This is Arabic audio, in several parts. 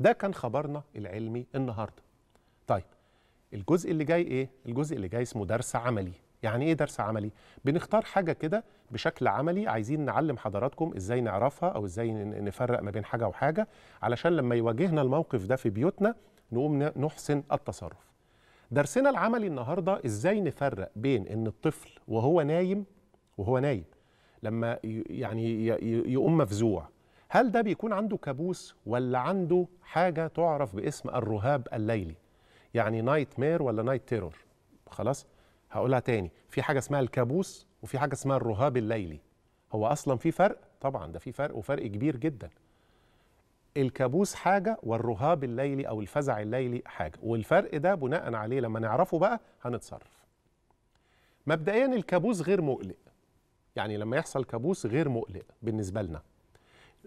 ده كان خبرنا العلمي النهارده طيب الجزء اللي جاي ايه الجزء اللي جاي اسمه درس عملي يعني ايه درس عملي بنختار حاجه كده بشكل عملي عايزين نعلم حضراتكم ازاي نعرفها او ازاي نفرق ما بين حاجه وحاجه علشان لما يواجهنا الموقف ده في بيوتنا نقوم نحسن التصرف درسنا العملي النهارده ازاي نفرق بين ان الطفل وهو نايم وهو نايم لما يعني يقوم مفزوع هل ده بيكون عنده كابوس ولا عنده حاجة تعرف باسم الرهاب الليلي يعني نايت مير ولا نايت تيرور خلاص هقولها تاني في حاجة اسمها الكابوس وفي حاجة اسمها الرهاب الليلي هو أصلا في فرق طبعا ده في فرق وفرق كبير جدا الكابوس حاجة والرهاب الليلي أو الفزع الليلي حاجة والفرق ده بناء عليه لما نعرفه بقى هنتصرف مبدئيا الكابوس غير مقلق يعني لما يحصل كابوس غير مقلق بالنسبة لنا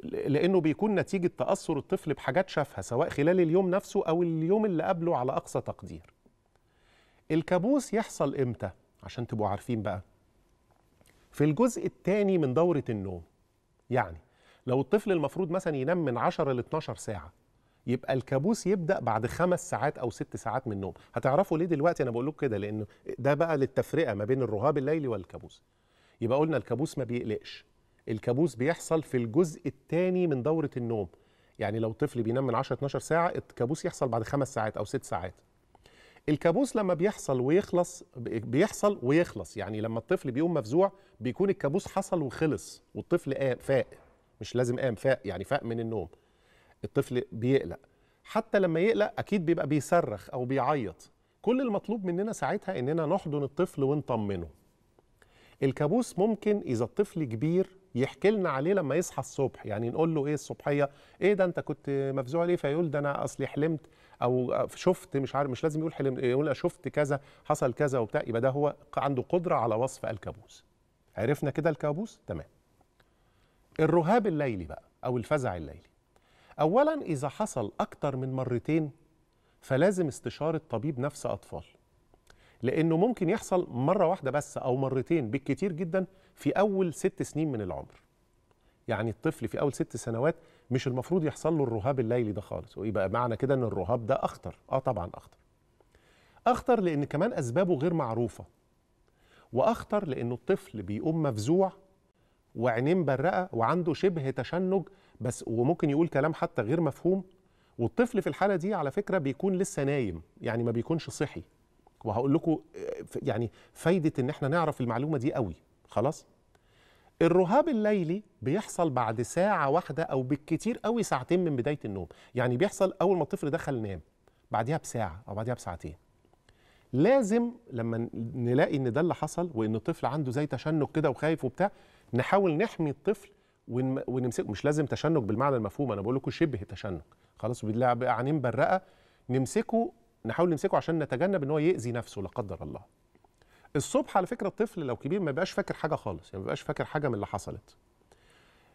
لانه بيكون نتيجه تاثر الطفل بحاجات شافها سواء خلال اليوم نفسه او اليوم اللي قبله على اقصى تقدير الكابوس يحصل امتى عشان تبقوا عارفين بقى في الجزء الثاني من دوره النوم يعني لو الطفل المفروض مثلا ينام من 10 ل 12 ساعه يبقى الكابوس يبدا بعد خمس ساعات او ست ساعات من النوم هتعرفوا ليه دلوقتي انا بقول لكم كده لانه ده بقى للتفرقه ما بين الرهاب الليلي والكابوس يبقى قلنا الكابوس ما بيقلقش الكابوس بيحصل في الجزء الثاني من دوره النوم يعني لو طفل بينام من 10 12 ساعه الكابوس يحصل بعد خمس ساعات او ست ساعات الكابوس لما بيحصل ويخلص بيحصل ويخلص يعني لما الطفل بيقوم مفزوع بيكون الكابوس حصل وخلص والطفل قام فاق مش لازم قام فاق يعني فاق من النوم الطفل بيقلق حتى لما يقلق اكيد بيبقى بيصرخ او بيعيط كل المطلوب مننا ساعتها اننا نحضن الطفل ونطمنه الكابوس ممكن اذا الطفل كبير يحكي لنا عليه لما يصحى الصبح يعني نقول له ايه الصبحيه ايه ده انت كنت مفزوع ليه فيقول ده انا اصلي حلمت او شفت مش عارف مش لازم يقول حلم يقول شفت كذا حصل كذا وبتاع يبقى ده هو عنده قدره على وصف الكابوس عرفنا كده الكابوس تمام الرهاب الليلي بقى او الفزع الليلي اولا اذا حصل اكتر من مرتين فلازم استشاره طبيب نفس اطفال لانه ممكن يحصل مره واحده بس او مرتين بالكتير جدا في اول ست سنين من العمر يعني الطفل في اول ست سنوات مش المفروض يحصل له الرهاب الليلي ده خالص ويبقى معنى كده ان الرهاب ده اخطر اه طبعا اخطر اخطر لان كمان اسبابه غير معروفه واخطر لانه الطفل بيقوم مفزوع وعينين مبرقه وعنده شبه تشنج بس وممكن يقول كلام حتى غير مفهوم والطفل في الحاله دي على فكره بيكون لسه نايم يعني ما بيكونش صحي وهقول لكم آه، يعني فايده ان احنا نعرف المعلومه دي قوي خلاص الرهاب الليلي بيحصل بعد ساعه واحده او بالكتير قوي ساعتين من بدايه النوم يعني بيحصل اول ما الطفل دخل نام بعديها بساعه او بعديها بساعتين لازم لما نلاقي ان ده اللي حصل وان الطفل عنده زي تشنج كده وخايف وبتاع نحاول نحمي الطفل ونمسكه مش لازم تشنج بالمعنى المفهوم انا بقول لكم شبه تشنج خلاص بالله عينين برقه نمسكه نحاول نمسكه عشان نتجنب ان هو يأذي نفسه لا قدر الله الصبح على فكره الطفل لو كبير ما بقاش فاكر حاجه خالص يعني ما بقاش فاكر حاجه من اللي حصلت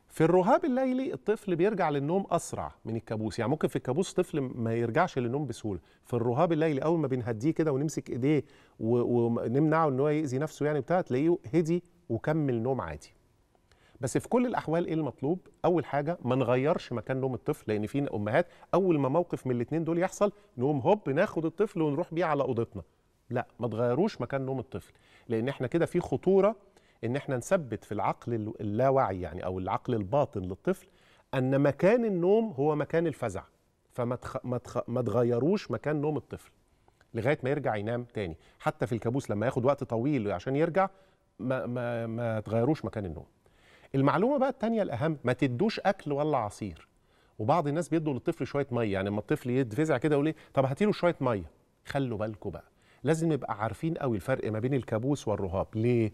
في الرهاب الليلي الطفل بيرجع للنوم اسرع من الكابوس يعني ممكن في الكابوس طفل ما يرجعش للنوم بسهوله في الرهاب الليلي اول ما بنهديه كده ونمسك ايديه ونمنعه ان هو ياذي نفسه يعني بتاع تلاقيه هدي وكمل نوم عادي بس في كل الاحوال ايه المطلوب اول حاجه ما نغيرش مكان نوم الطفل لان في امهات اول ما موقف من الاثنين دول يحصل نقوم هوب ناخد الطفل ونروح بيه على اوضتنا لا ما تغيروش مكان نوم الطفل لان احنا كده في خطوره ان احنا نثبت في العقل اللاواعي يعني او العقل الباطن للطفل ان مكان النوم هو مكان الفزع فما تخ... ما, تخ... ما تغيروش مكان نوم الطفل لغايه ما يرجع ينام تاني حتى في الكابوس لما ياخد وقت طويل عشان يرجع ما ما, ما تغيروش مكان النوم المعلومه بقى الثانيه الاهم ما تدوش اكل ولا عصير وبعض الناس بيدوا للطفل شويه ميه يعني لما الطفل يتفزع كده يقول ايه طب له شويه ميه خلوا بالكم بقى لازم نبقى عارفين قوي الفرق ما بين الكابوس والرهاب ليه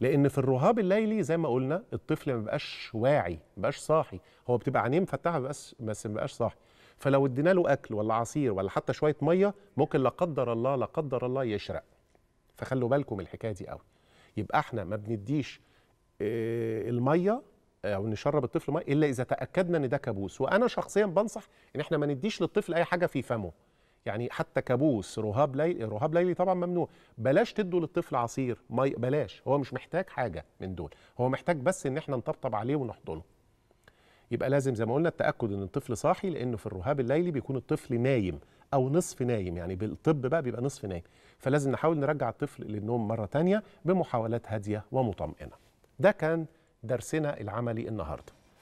لان في الرهاب الليلي زي ما قلنا الطفل ما بقاش واعي ما بقاش صاحي هو بتبقى عينيه مفتحه بس بس ما بقاش صاحي فلو ادينا له اكل ولا عصير ولا حتى شويه ميه ممكن لا قدر الله لا قدر الله يشرق فخلوا بالكم من الحكايه دي قوي يبقى احنا ما بنديش آه، الميه آه، او نشرب الطفل ميه الا اذا تاكدنا ان ده كابوس وانا شخصيا بنصح ان احنا ما نديش للطفل اي حاجه في فمه يعني حتى كابوس رهاب ليلي رهاب ليلي طبعا ممنوع بلاش تدوا للطفل عصير مي بلاش هو مش محتاج حاجه من دول هو محتاج بس ان احنا نطبطب عليه ونحضنه يبقى لازم زي ما قلنا التاكد ان الطفل صاحي لانه في الرهاب الليلي بيكون الطفل نايم او نصف نايم يعني بالطب بقى بيبقى نصف نايم فلازم نحاول نرجع الطفل للنوم مره تانية بمحاولات هاديه ومطمئنه ده كان درسنا العملي النهارده